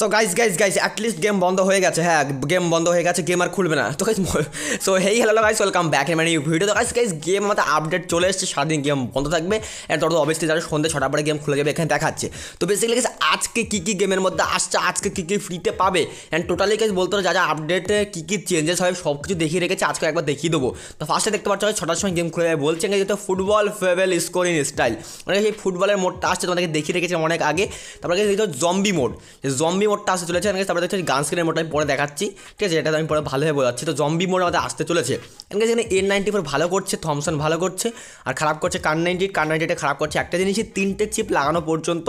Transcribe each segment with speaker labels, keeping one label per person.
Speaker 1: so guys guys guys at least game বন্ধ হয়ে গেছে হ্যাঁ গেম বন্ধ হয়ে গেছে গেম আর খুলবে না তো guys so hey hello guys welcome back এ মানে ভিডিও তো গাইস গাইজ গেম আমাদের আপডেট চলে এসেছে সারাদিন গেম বন্ধ থাকবে অ্যান্ড তোর তো অবশ্যই যারা সন্ধ্যে ছটা পরে গেম খুলে যাবে এখানে দেখাচ্ছে তো বেসিক্যালি গাইজ আজকে কী কী গেমের মধ্যে আসছে আজকে কী কী ফ্রিতে পাবে অ্যান্ড টোটালি গাইজ বলতে যা যা আপডেটে কী কী চেঞ্জেস হবে সব কিছু দেখিয়ে রেখেছে আজকে একবার দেখিয়ে দেবো তো ফার্স্টে দেখতে পাচ্ছ ছটার সময় গেম খুলে যাবে বলছে গাইজ তো ফুটবল ফেভেল স্কোরিং স্টাইল মানে সেই ফুটবলের মোডটা আসছে তোমাদেরকে দেখিয়ে রেখেছে অনেক আগে তারপরে গাইজ জম্বি মোড জম্বি মোডটা আসতে চলেছে এখানে তারপরে দেখছি গান স্ক্রিনের মোডটা আমি পরে দেখাচ্ছি ঠিক আছে এটা আমি পরে ভালোভাবে বোঝাচ্ছি তো জম্বি মোড আমাদের আসতে চলেছে এখানে এখানে এন নাইনটি ফোর ভালো করছে থমসন ভালো করছে আর খারাপ করছে কান নাইনটি কান নাইনটিটা খারাপ করছে একটা জিনিসই তিনটে চিপ লাগানো পর্যন্ত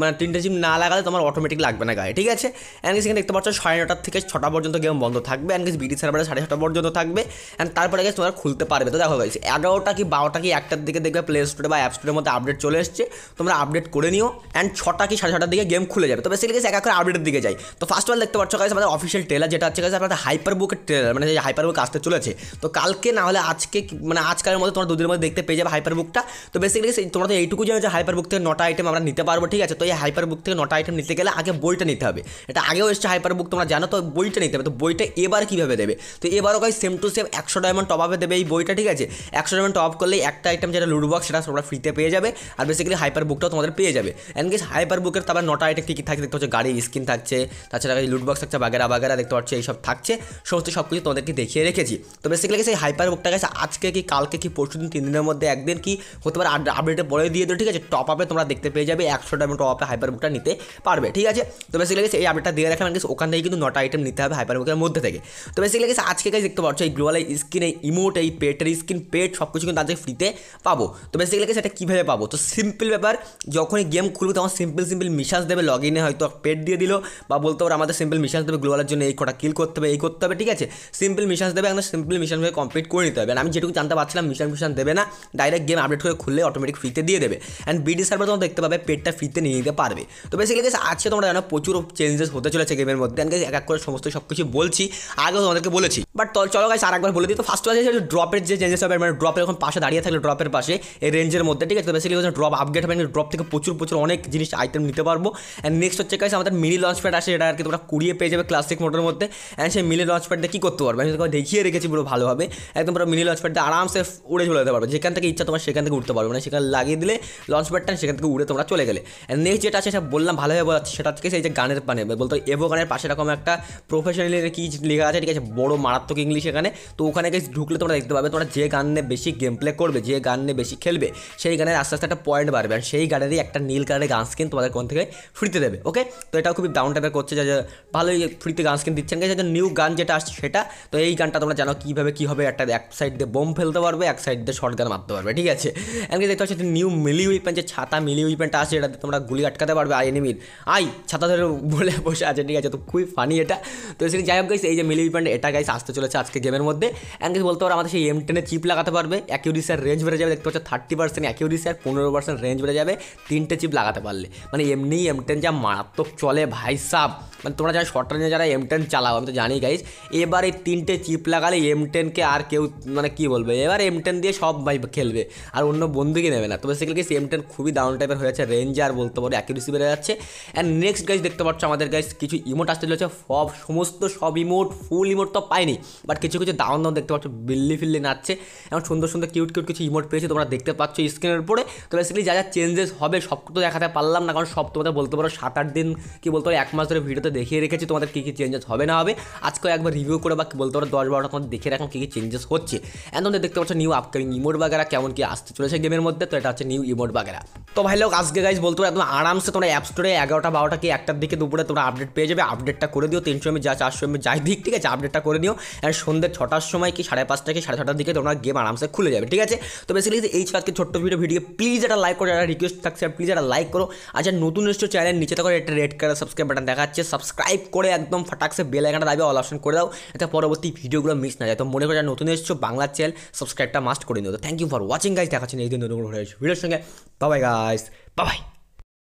Speaker 1: মানে তিনটে চিপ না লাগালে তোমার অটোমেটিক লাগবে না গায়ে ঠিক আছে অ্যান্ড এখানে দেখতে পাচ্ছ সাড়ে নটার থেকে ছটা পর্যন্ত গেম বন্ধ থাকবে বিটি বিডি সার্ভারে সাড়ে ছটা পর্যন্ত থাকবে অ্যান্ড তারপরে গেছে তোমরা খুলতে পারবে তো দেখো গেছে এগারোটা কি বারোটা কি একটার দিকে দেখবে প্লে স্টোরে বা অ্যাপ স্টোরের মধ্যে আপডেট চলে এসছে তোমরা আপডেট করে নিও অ্যান্ড ছটা কি সাড়ে ছটার দিকে গেম খুলে যাবে তো বেসিক্যালি এক এক করে আপডেট আপডেটের দিকে যাই তো ফার্স্ট অল দেখতে পাচ্ছ কাজ আমাদের অফিসিয়াল ট্রেলার যেটা হচ্ছে গাইস হাইপার বুকের ট্রেলার মানে যে হাইপার বুক আসতে চলেছে তো কালকে না হলে আজকে মানে আজকালের মধ্যে তোমরা দুদিনের মধ্যে দেখতে পেয়ে যাবে হাইপার বুকটা তো বেসিক্যালি সেই তোমরা তো এইটুকু জানো যে হাইপার বুক থেকে নটা আইটেম আমরা নিতে পারবো ঠিক আছে তো এই হাইপার বুক থেকে নটা আইটেম নিতে গেলে আগে বইটা নিতে হবে এটা আগেও এসছে হাইপার বুক তোমরা জানো তো বইটা নিতে হবে তো বইটা এবার কীভাবে দেবে তো এবারও কাজ সেম টু সেম একশো ডায়মন্ড টপ আপে দেবে এই বইটা ঠিক আছে একশো ডায়মন্ড টপ করলে একটা আইটেম যেটা লুডবক্স সেটা তোমরা ফ্রিতে পেয়ে যাবে আর বেসিক্যালি হাইপার বুকটাও তোমাদের পেয়ে যাবে এন গেস হাইপার বুকের তারপর নটা আইটেম কী কী থাকে দেখতে হচ্ছে গাড়ি স্কিন থাকছে তাছাড়া এই লুটবক্স থাকছে বাগেরা বাগেরা দেখতে পাচ্ছ এইসব থাকছে সমস্ত সব কিছু তোমাদেরকে দেখিয়ে রেখেছি তো বেসিক্যালি সেই হাইপার বুকটা গেছে আজকে কি কালকে কি পরশু দিন তিন দিনের মধ্যে একদিন কি হতে পারে আপডেটে বলে দিয়ে দেবে ঠিক আছে টপ আপে তোমরা দেখতে পেয়ে যাবে একশো টাইম টপ আপে হাইপার বুকটা নিতে পারবে ঠিক আছে তো বেসিক্যালি এই আপডেটটা দিয়ে রাখলাম কিন্তু ওখান থেকে কিন্তু নটা আইটেম নিতে হবে হাইপার বুকের মধ্যে থেকে তো বেসিক্যালি আজকে কাজ দেখতে পাচ্ছ এই গ্লোবাল স্ক্রিন এই ইমোট এই পেটের স্কিন পেট সব কিছু কিন্তু আজকে ফ্রিতে পাবো তো বেসিক্যালি সেটা কীভাবে পাবো তো সিম্পল ব্যাপার যখনই গেম খুলবে তখন সিম্পল সিম্পল মিশাস দেবে লগ ইনে হয়তো পেট দিয়ে দিল দিল বা বলতে পারো আমাদের সিম্পল মিশন দেবে গ্লোবালের জন্য এই কটা কিল করতে হবে এই করতে হবে ঠিক আছে সিম্পল মিশন দেবে আমাদের সিম্পল মিশন কমপ্লিট করে নিতে হবে আমি যেটুকু জানতে পারছিলাম মিশন মিশন দেবে না ডাইরেক্ট গেম আপডেট করে খুললে অটোমেটিক ফ্রিতে দিয়ে দেবে অ্যান্ড বিডি সার্ভার তোমার দেখতে পাবে পেটটা ফ্রিতে নিয়ে নিতে পারবে তো বেসিক্যালি গেছে আজকে তোমরা জানো প্রচুর চেঞ্জেস হতে চলেছে গেমের মধ্যে এক এক করে সমস্ত সব কিছু বলছি আগেও তোমাদেরকে বলেছি বাট চলো গাছ আর একবার বলে দিই তো ফার্স্ট আছে ড্রপের যে চেঞ্জেস হবে মানে ড্রপের এখন পাশে দাঁড়িয়ে থাকলে ড্রপের পাশে এই রেঞ্জের মধ্যে ঠিক আছে তো বেসিক্যালি ড্রপ আপগ্রেড হবে ড্রপ থেকে প্রচুর প্রচুর অনেক জিনিস আইটেম নিতে পারবো অ্যান্ড নেক্সট হচ্ছে গাছ আমাদের মিনি লঞ্চ প্যাড আসে এটা আর কি তোমরা কুড়িয়ে পেয়ে যাবে ক্লাসিক মোটরের মধ্যে অ্যান্ড সেই মিনি লঞ্চ প্যাডটা কী করতে পারবে আমি তোমাকে দেখিয়ে রেখেছি পুরো ভালোভাবে একদম পুরো মিনি লঞ্চ প্যাডটা আরামসে উড়ে চলে যেতে পারবে যেখান থেকে ইচ্ছা তোমার সেখান থেকে উঠতে পারবে মানে সেখানে লাগিয়ে দিলে লঞ্চ প্যাডটা সেখান থেকে উড়ে তোমরা চলে গেলে অ্যান্ড নেক্সট যেটা আছে সেটা বললাম ভালোভাবে বোঝাচ্ছি সেটা হচ্ছে সেই যে গানের পানে বলতো এভো গানের পাশে এরকম একটা প্রফেশনাল কি লেখা আছে ঠিক আছে বড় মারাত্মক ইংলিশ এখানে তো ওখানে গেছে ঢুকলে তোমরা দেখতে পাবে তোমরা যে গান নিয়ে বেশি গেম প্লে করবে যে গান নিয়ে বেশি খেলবে সেই গানের আস্তে আস্তে একটা পয়েন্ট বাড়বে আর সেই গানেরই একটা নীল কালারের গান স্কিন তোমাদের কোন থেকে ফ্রিতে দেবে ওকে তো এটাও খুবই খুবই ডাউন টাইপের করছে যা ভালোই ফ্রিতে গান স্কিন দিচ্ছেন যে নিউ গান যেটা আসছে সেটা তো এই গানটা তোমরা জানো কীভাবে কী হবে একটা এক সাইড দিয়ে বোম ফেলতে পারবে এক সাইড দিয়ে শর্ট গান মারতে পারবে ঠিক আছে এমনকি দেখতে পাচ্ছি নিউ মিলি উইপেন যে ছাতা মিলি উইপেনটা আছে এটা তোমরা গুলি আটকাতে পারবে আই এনিমির আই ছাতা ধরে বলে বসে আছে ঠিক আছে তো খুবই ফানি এটা তো সেখানে যাই হোক গাইস এই যে মিলি উইপেন এটা গাইস আসতে চলেছে আজকে গেমের মধ্যে এমনকি বলতে পারো আমাদের সেই এম টেনে চিপ লাগাতে পারবে অ্যাকিউরিসার রেঞ্জ বেড়ে যাবে দেখতে পাচ্ছ থার্টি পার্সেন্ট অ্যাকিউরিসার পনেরো পার্সেন্ট রেঞ্জ বেড়ে যাবে তিনটে চিপ লাগাতে পারলে মানে এমনি এম টেন যা মারাত্মক চলে ভাই সাব মানে তোমরা যারা শর্ট রেঞ্জে যারা এম টেন চালাও আমি তো জানি গাইজ এবার এই তিনটে চিপ লাগালে এম টেনকে আর কেউ মানে কী বলবে এবার এম টেন দিয়ে সব ভাই খেলবে আর অন্য বন্ধুকে নেবে না তবে সেগুলো গেছি এম টেন খুবই দারুণ টাইপের হয়ে যাচ্ছে রেঞ্জার বলতে পারো অ্যাকুরেসি বেড়ে যাচ্ছে অ্যান্ড নেক্সট গাইজ দেখতে পাচ্ছ আমাদের গাইজ কিছু ইমোট আসতে চলেছে সব সমস্ত সব ইমোট ফুল ইমোট তো পাইনি বাট কিছু কিছু দাউন দাউন দেখতে পাচ্ছ বিল্লি ফিল্লি নাচছে এবং সুন্দর সুন্দর কিউট কিউট কিছু ইমোট পেয়েছে তোমরা দেখতে পাচ্ছ স্ক্রিনের উপরে তো বেসিক্যালি যা যা চেঞ্জেস হবে সব তো দেখাতে পারলাম না কারণ সব তোমাদের বলতে পারো সাত আট দিন কি বলতে করে এক মাস ধরে ভিডিওতে দেখিয়ে রেখেছি তোমাদের কী কী চেঞ্জেস হবে না হবে আজকে একবার রিভিউ করে বা বলতে পারো দশ বারোটা তোমাদের দেখে রাখুন কী কী চেঞ্জেস হচ্ছে এখন তোমাদের দেখতে পাচ্ছ নিউ আপকামিং ইমোট বাগেরা কেমন কি আসতে চলেছে গেমের মধ্যে তো এটা হচ্ছে নিউ ইমোট বাগেরা তো ভাই লোক আজকে গাইজ বলতে পারো একদম আরামসে তোমরা অ্যাপ স্টোরে এগারোটা বারোটা কি একটার দিকে দুপুরে তোমরা আপডেট পেয়ে যাবে আপডেটটা করে দিও তিনশো এমবি যা চারশো এমবি যাই দিক ঠিক আছে আপডেটটা করে দিও আর সন্ধ্যে ছটার সময় কি সাড়ে পাঁচটা কি সাড়ে ছটার দিকে তোমরা গেম আরামসে খুলে যাবে ঠিক আছে তো বেসিক্যালি এই আজকে ছোট্ট ভিডিও ভিডিও প্লিজ একটা লাইক করো একটা রিকোয়েস্ট থাকছে প্লিজ একটা লাইক করো আচ্ছা নতুন নিশ্চয় চ্যানেল নিচে থাকো একটা red colour subscribe subscribe button দেখাচ্ছে সাবস্ক্রাইব করে একদম ফাটাকসে বেল আইকনটা দাবি অল অপশন করে দাও এতে পরবর্তী ভিডিওগুলো মিস না যায় তো মনে করে যারা নতুন এসেছো বাংলা চ্যানেল সাবস্ক্রাইবটা মাস্ট করে নিও তো thank you for watching guys দেখাচ্ছেন এই দিন নতুন ভিডিওর সঙ্গে বাবাই গাইজ বাবাই